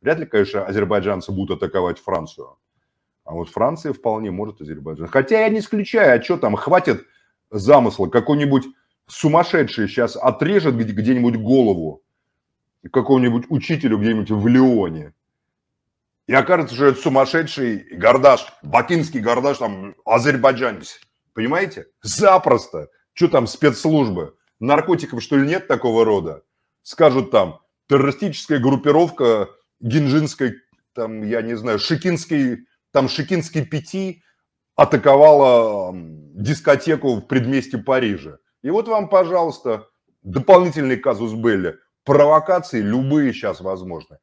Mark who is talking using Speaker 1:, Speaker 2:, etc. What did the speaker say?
Speaker 1: Вряд ли, конечно, азербайджанцы будут атаковать Францию. А вот Франция вполне может Азербайджан. Хотя я не исключаю, а что там, хватит замысла, какой-нибудь сумасшедший сейчас отрежет где-нибудь голову какому-нибудь учителю где-нибудь в Лионе. И окажется, что это сумасшедший гордаш, бакинский гордаш, там, азербайджанец. Понимаете? Запросто. Что там спецслужбы? Наркотиков, что ли, нет такого рода? Скажут там, террористическая группировка Гинжинской, там, я не знаю, Шикинский, там, Шикинский пяти атаковала дискотеку в предместе Парижа. И вот вам, пожалуйста, дополнительный казус Белли. Провокации любые сейчас возможны.